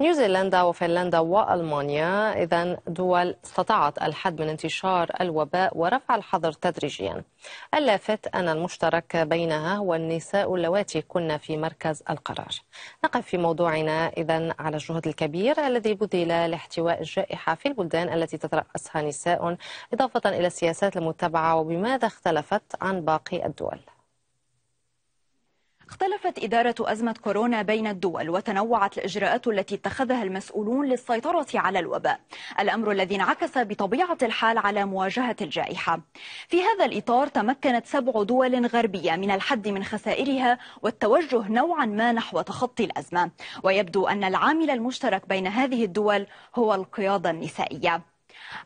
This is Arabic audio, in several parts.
نيوزيلندا وفنلندا وألمانيا إذا دول استطاعت الحد من انتشار الوباء ورفع الحظر تدريجيا اللافت أن المشترك بينها هو النساء اللواتي كن في مركز القرار نقف في موضوعنا إذا على الجهد الكبير الذي بذل لاحتواء الجائحة في البلدان التي تترأسها نساء إضافة إلى السياسات المتبعة وبماذا اختلفت عن باقي الدول اختلفت إدارة أزمة كورونا بين الدول وتنوعت الإجراءات التي اتخذها المسؤولون للسيطرة على الوباء الأمر الذي انعكس بطبيعة الحال على مواجهة الجائحة في هذا الإطار تمكنت سبع دول غربية من الحد من خسائرها والتوجه نوعا ما نحو تخطي الأزمة ويبدو أن العامل المشترك بين هذه الدول هو القيادة النسائية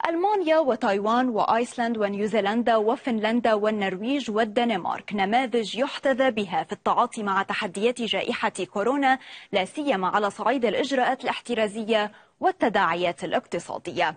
ألمانيا وتايوان وآيسلند ونيوزيلندا وفنلندا والنرويج والدنمارك نماذج يحتذى بها في التعاطي مع تحديات جائحة كورونا لا سيما على صعيد الإجراءات الاحترازية والتداعيات الاقتصادية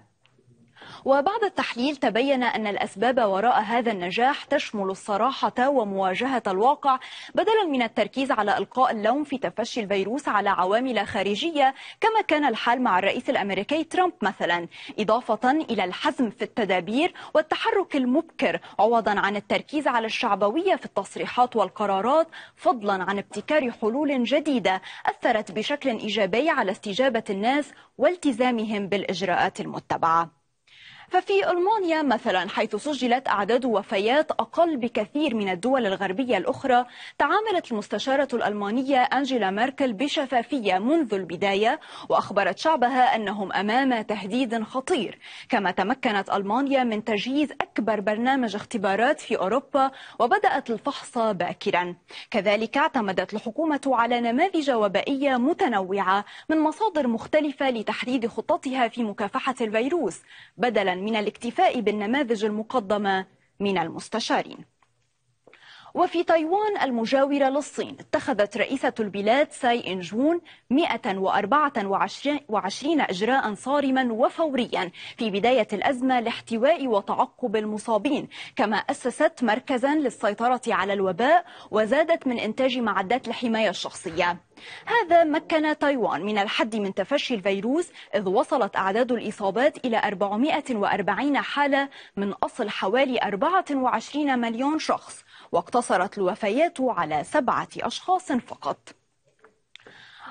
وبعد التحليل تبين أن الأسباب وراء هذا النجاح تشمل الصراحة ومواجهة الواقع بدلا من التركيز على إلقاء اللوم في تفشي الفيروس على عوامل خارجية كما كان الحال مع الرئيس الأمريكي ترامب مثلا إضافة إلى الحزم في التدابير والتحرك المبكر عوضا عن التركيز على الشعبوية في التصريحات والقرارات فضلا عن ابتكار حلول جديدة أثرت بشكل إيجابي على استجابة الناس والتزامهم بالإجراءات المتبعة ففي ألمانيا مثلا حيث سجلت أعداد وفيات أقل بكثير من الدول الغربية الأخرى تعاملت المستشارة الألمانية أنجيلا ميركل بشفافية منذ البداية وأخبرت شعبها أنهم أمام تهديد خطير كما تمكنت ألمانيا من تجهيز أكبر برنامج اختبارات في أوروبا وبدأت الفحص باكرا كذلك اعتمدت الحكومة على نماذج وبائية متنوعة من مصادر مختلفة لتحديد خطتها في مكافحة الفيروس بدلا من الاكتفاء بالنماذج المقدمة من المستشارين وفي تايوان المجاورة للصين اتخذت رئيسة البلاد ساي إن جون 124 إجراء صارما وفوريا في بداية الأزمة لاحتواء وتعقب المصابين كما أسست مركزا للسيطرة على الوباء وزادت من إنتاج معدات الحماية الشخصية هذا مكن تايوان من الحد من تفشي الفيروس إذ وصلت أعداد الإصابات إلى 440 حالة من أصل حوالي 24 مليون شخص واقتصرت الوفيات على سبعة أشخاص فقط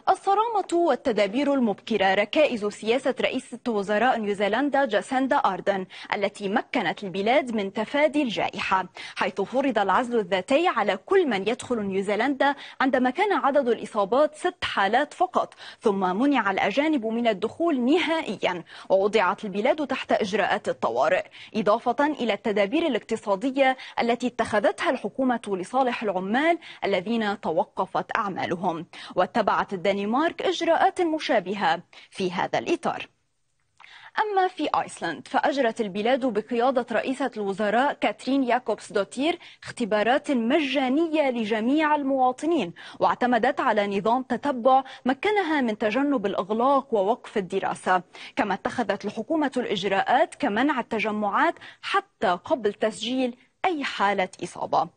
الصرامة والتدابير المبكرة ركائز سياسة رئيسة وزراء نيوزيلندا جاسندا أردن التي مكنت البلاد من تفادي الجائحة حيث فرض العزل الذاتي على كل من يدخل نيوزيلندا عندما كان عدد الإصابات ست حالات فقط ثم منع الأجانب من الدخول نهائيا ووضعت البلاد تحت إجراءات الطوارئ إضافة إلى التدابير الاقتصادية التي اتخذتها الحكومة لصالح العمال الذين توقفت أعمالهم واتبعت الدنيا الدنمارك إجراءات مشابهة في هذا الإطار أما في آيسلند فأجرت البلاد بقيادة رئيسة الوزراء كاترين ياكوبس دوتير اختبارات مجانية لجميع المواطنين واعتمدت على نظام تتبع مكنها من تجنب الإغلاق ووقف الدراسة كما اتخذت الحكومة الإجراءات كمنع التجمعات حتى قبل تسجيل أي حالة إصابة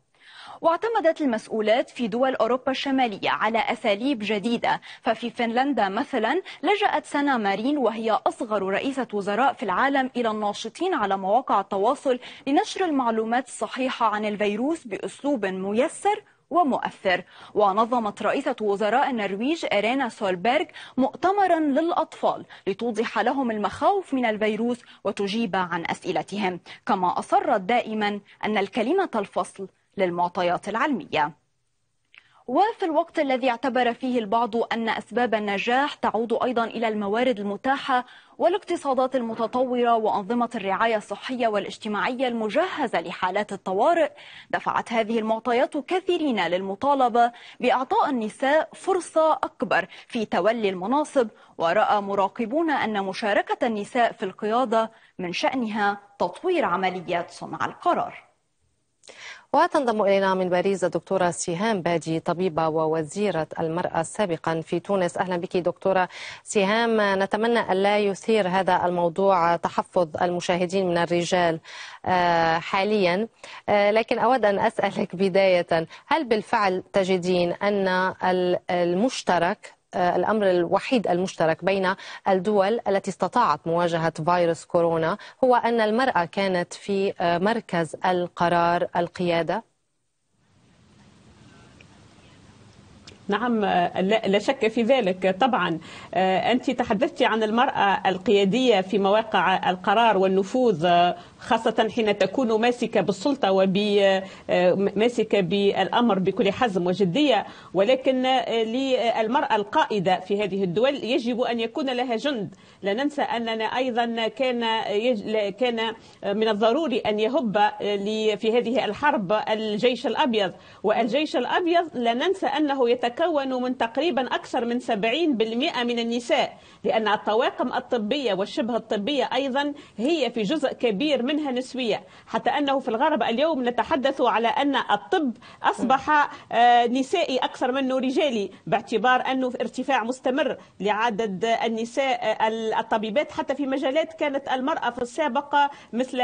واعتمدت المسؤولات في دول أوروبا الشمالية على أساليب جديدة ففي فنلندا مثلا لجأت سانا مارين وهي أصغر رئيسة وزراء في العالم إلى الناشطين على مواقع التواصل لنشر المعلومات الصحيحة عن الفيروس بأسلوب ميسر ومؤثر ونظمت رئيسة وزراء النرويج إيرينا سولبرغ مؤتمرا للأطفال لتوضح لهم المخاوف من الفيروس وتجيب عن أسئلتهم كما أصرت دائما أن الكلمة الفصل للمعطيات العلمية وفي الوقت الذي اعتبر فيه البعض أن أسباب النجاح تعود أيضا إلى الموارد المتاحة والاقتصادات المتطورة وأنظمة الرعاية الصحية والاجتماعية المجهزة لحالات الطوارئ دفعت هذه المعطيات كثيرين للمطالبة بإعطاء النساء فرصة أكبر في تولي المناصب ورأى مراقبون أن مشاركة النساء في القيادة من شأنها تطوير عمليات صنع القرار وتنضم إلينا من باريس الدكتورة سهام بادي طبيبة ووزيرة المرأة سابقا في تونس أهلا بك دكتورة سهام نتمنى ألا يثير هذا الموضوع تحفظ المشاهدين من الرجال آه، حاليا آه، لكن أود أن أسألك بداية هل بالفعل تجدين أن المشترك الأمر الوحيد المشترك بين الدول التي استطاعت مواجهة فيروس كورونا هو أن المرأة كانت في آه، مركز القرار القيادة نعم آه، لا شك في ذلك طبعا آه، أنت تحدثت عن المرأة القيادية في مواقع القرار والنفوذ خاصة حين تكون ماسكة بالسلطة وماسكة آه، بالأمر بكل حزم وجدية ولكن آه، للمرأة القائدة في هذه الدول يجب أن يكون لها جند لا ننسى أننا أيضا كان كان من الضروري أن يهب آه، في هذه الحرب الجيش الأبيض والجيش الأبيض لا ننسى أنه يتكون من تقريبا أكثر من 70% من النساء لأن الطواقم الطبية والشبه الطبية أيضا هي في جزء كبير منها نسوية حتى أنه في الغرب اليوم نتحدث على أن الطب أصبح آه، نسائي أكثر منه رجالي باعتبار أنه في ارتفاع مستمر لعدد النساء آه، الطبيبات حتى في مجالات كانت المرأة في السابق مثل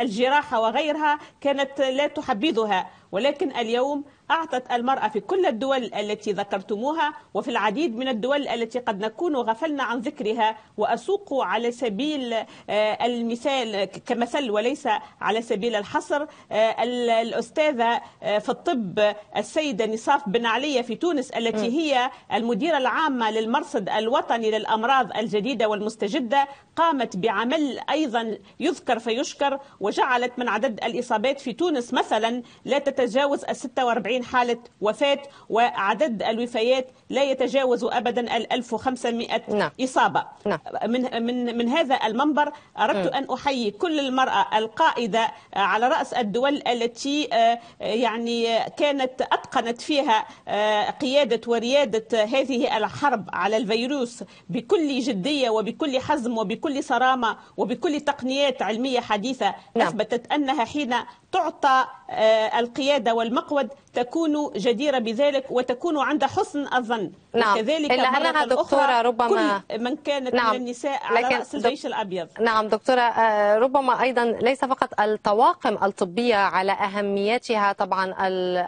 الجراحة وغيرها كانت لا تحبذها ولكن اليوم أعطت المرأة في كل الدول التي ذكرتموها وفي العديد من الدول التي قد نكون غفلنا عن ذكرها وأسوق على سبيل آه، المثال كمثل وليس على سبيل الحصر آه، الأستاذة آه، في الطب السيدة نصاف بن علي في تونس التي هي المديرة العامة للمرصد الوطني للأمراض الجديدة والمستجدة قامت بعمل أيضا يذكر فيشكر وجعلت من عدد الإصابات في تونس مثلا لا تتجاوز ال 46 حالة وفاة وعدد الوفيات لا يتجاوز أبدا ال 1500 نعم. إصابة نعم. من, من, من هذا المنبر أردت م. أن أحيي كل المرأة القائدة على رأس الدول التي آه، يعني كانت أتقنت فيها آه، قيادة وريادة هذه الحرب على الفيروس بكل جدية وبكل حزم وبكل بكل صرامة وبكل تقنيات علمية حديثة نعم. أثبتت أنها حين تعطى آه، القيادة والمقود تكون جديرة بذلك وتكون عند حسن الظن نعم. وكذلك إلا أنها دكتورة أخرى ربما كل من كانت نعم. من النساء على لكن رأس الجيش دك... الأبيض نعم دكتورة آه، ربما أيضا ليس فقط الطواقم الطبية على أهميتها طبعا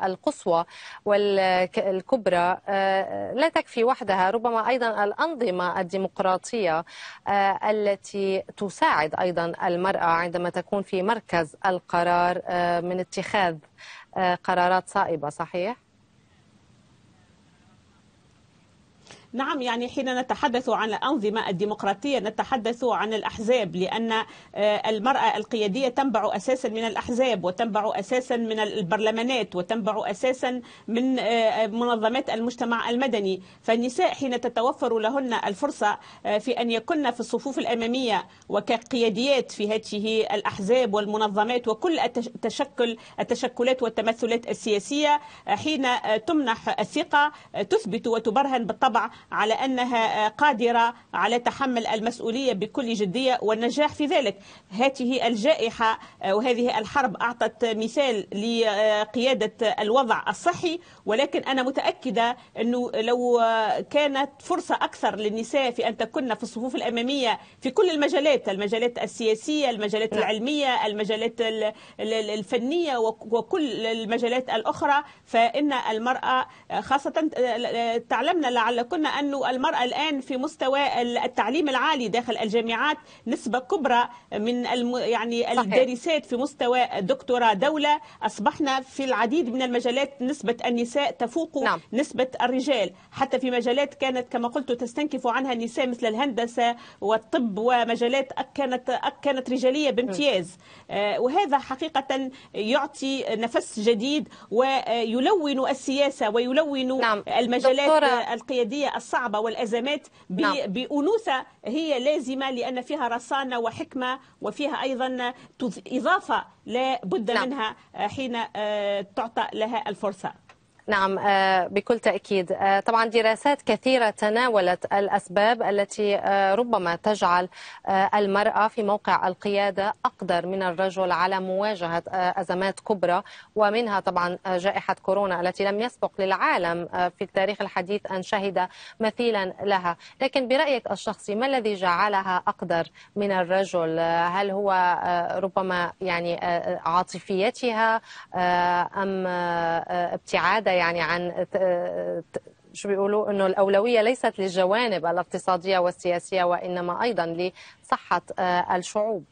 القصوى والكبرى آه، لا تكفي وحدها ربما أيضا الأنظمة الديمقراطية التي تساعد أيضا المرأة عندما تكون في مركز القرار آه، من اتخاذ آه، قرارات صائبه صحيح نعم يعني حين نتحدث عن الأنظمة الديمقراطية نتحدث عن الأحزاب لأن آه، المرأة القيادية تنبع أساسا من الأحزاب وتنبع أساسا من البرلمانات وتنبع أساسا من آه، منظمات المجتمع المدني فالنساء حين تتوفر لهن الفرصة آه، في أن يكن في الصفوف الأمامية وكقياديات في هذه الأحزاب والمنظمات وكل التشكل التشكلات والتمثلات السياسية حين تمنح الثقة تثبت وتبرهن بالطبع على أنها آه، قادرة على تحمل المسؤولية بكل جدية والنجاح في ذلك هذه الجائحة آه، وهذه الحرب أعطت مثال لقيادة آه، الوضع الصحي ولكن أنا متأكدة أنه لو كانت فرصة أكثر للنساء في أن تكن في الصفوف الأمامية في كل المجالات المجالات السياسية المجالات نعم. العلمية المجالات الفنية وكل المجالات الأخرى فإن المرأة خاصة تعلمنا لعل كنا أن المرأة الآن في مستوى التعليم العالي داخل الجامعات نسبة كبرى من الم... يعني الدارسات في مستوى دكتوراه دولة أصبحنا في العديد من المجالات نسبة النساء تفوق نعم. نسبة الرجال حتى في مجالات كانت كما قلت تستنكف عنها النساء مثل الهندسة والطب ومجالات كانت كانت رجالية بامتياز آه، وهذا حقيقة يعطي نفس جديد ويلون السياسة ويلون نعم. المجالات دكتورة. القيادية الصعبة والأزمات نعم. بأنوثة هي لازمة لأن فيها رصانة وحكمة وفيها أيضا إضافة لا بد نعم. منها حين آه، تعطى لها الفرصة نعم آه، بكل تأكيد آه، طبعا دراسات كثيرة تناولت الأسباب التي آه، ربما تجعل المرأة في موقع القيادة أقدر من الرجل على مواجهة أزمات كبرى ومنها طبعا جائحة كورونا التي لم يسبق للعالم في التاريخ الحديث أن شهد مثيلا لها لكن برأيك الشخصي ما الذي جعلها أقدر من الرجل هل هو ربما يعني عاطفيتها أم ابتعادها يعني عن شو بيقولوا انه الاولويه ليست للجوانب الاقتصاديه والسياسيه وانما ايضا لصحه آه، الشعوب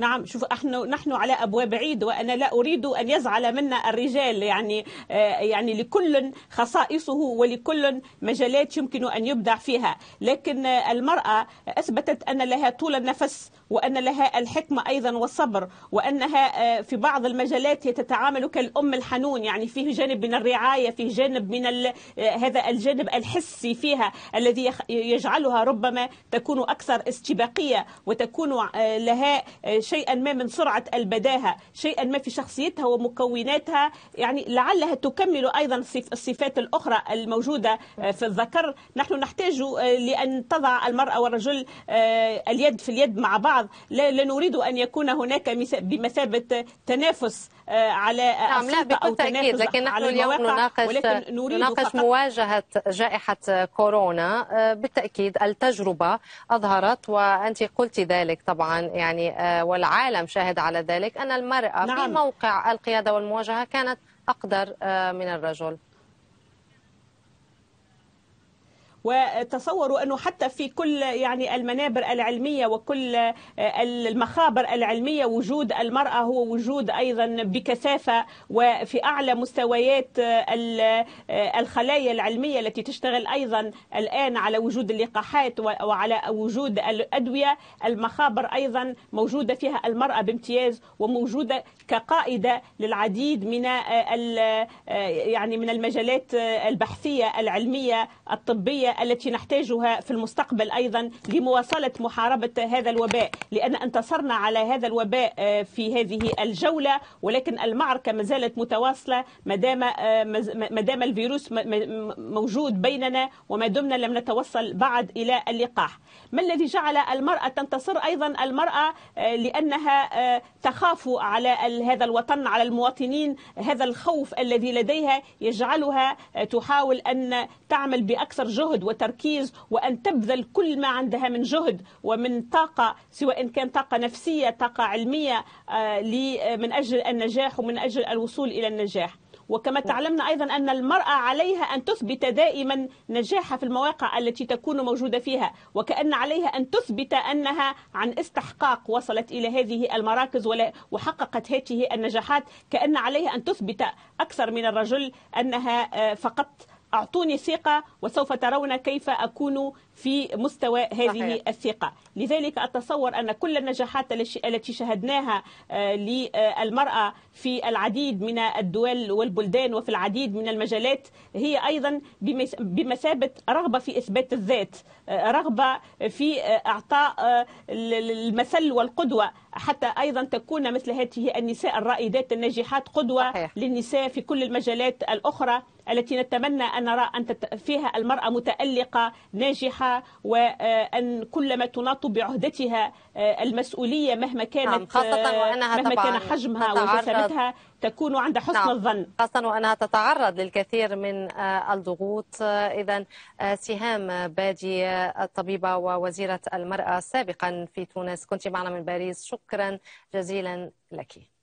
نعم شوف احنا نحن على ابواب عيد وانا لا اريد ان يزعل منا الرجال يعني آه، يعني لكل خصائصه ولكل مجالات يمكن ان يبدع فيها لكن المراه اثبتت ان لها طول النفس وان لها الحكمه ايضا والصبر وانها آه، في بعض المجالات هي تتعامل كالام الحنون يعني فيه جانب من الرعايه فيه جانب من آه، هذا الجانب الحسي فيها الذي يجعلها ربما تكون اكثر استباقيه وتكون لها شيئا ما من سرعة البداهة شيئا ما في شخصيتها ومكوناتها يعني لعلها تكمل أيضا الصفات الأخرى الموجودة آه، في الذكر نحن نحتاج آه، لأن تضع المرأة والرجل آه، اليد في اليد مع بعض لا, لا نريد أن يكون هناك بمثابة تنافس على نعم لا بكل تأكيد لكن نحن اليوم نناقش نناقش مواجهة جائحة كورونا بالتأكيد التجربة أظهرت وأنت قلت ذلك طبعا يعني ولا والعالم شاهد على ذلك أن المرأة نعم. في موقع القيادة والمواجهة كانت أقدر آه، من الرجل وتصوروا أنه حتى في كل يعني المنابر العلمية وكل آه، المخابر العلمية وجود المرأة هو وجود أيضا بكثافة وفي أعلى مستويات آه، آه، الخلايا العلمية التي تشتغل أيضا الآن على وجود اللقاحات وعلى وجود الأدوية المخابر أيضا موجودة فيها المرأة بامتياز وموجودة كقائدة للعديد من يعني من المجالات البحثية العلمية الطبية التي نحتاجها في المستقبل أيضا لمواصلة محاربة هذا الوباء لأن انتصرنا على هذا الوباء آه، في هذه الجولة ولكن المعركة ما زالت متواصلة ما دام آه، الفيروس موجود بيننا وما دمنا لم نتوصل بعد إلى اللقاح ما الذي جعل المرأة تنتصر أيضا المرأة آه، لأنها تخاف على هذا الوطن على المواطنين هذا الخوف الذي لديها يجعلها تحاول أن تعمل بأكثر جهد جهد وتركيز وأن تبذل كل ما عندها من جهد ومن طاقة سواء كان طاقة نفسية طاقة علمية آه، آه، من أجل النجاح ومن أجل الوصول إلى النجاح وكما تعلمنا أيضا أن المرأة عليها أن تثبت دائما نجاحها في المواقع التي تكون موجودة فيها وكأن عليها أن تثبت أنها عن استحقاق وصلت إلى هذه المراكز وحققت هذه النجاحات كأن عليها أن تثبت أكثر من الرجل أنها آه، فقط أعطوني ثقة وسوف ترون كيف أكون في مستوى هذه صحيح. الثقة لذلك أتصور أن كل النجاحات التي شهدناها آه، للمرأة في العديد من الدول والبلدان وفي العديد من المجالات هي أيضا بمثابة رغبة في إثبات الذات آه، رغبة في آه، أعطاء المثل والقدوة حتى أيضا تكون مثل هذه النساء الرائدات الناجحات قدوة صحيح. للنساء في كل المجالات الأخرى التي نتمنى أن نرى أن فيها المرأة متألقة ناجحة وأن كلما تناط بعهدتها آه، المسؤولية مهما كانت نعم، خاصة وأنها مهما كان حجمها وجسمتها تكون عند حسن نعم. الظن خاصة وأنها تتعرض للكثير من آه، الضغوط آه، إذا آه، سهام بادي الطبيبة ووزيرة المرأة سابقا في تونس كنت معنا من باريس شكرا جزيلا لك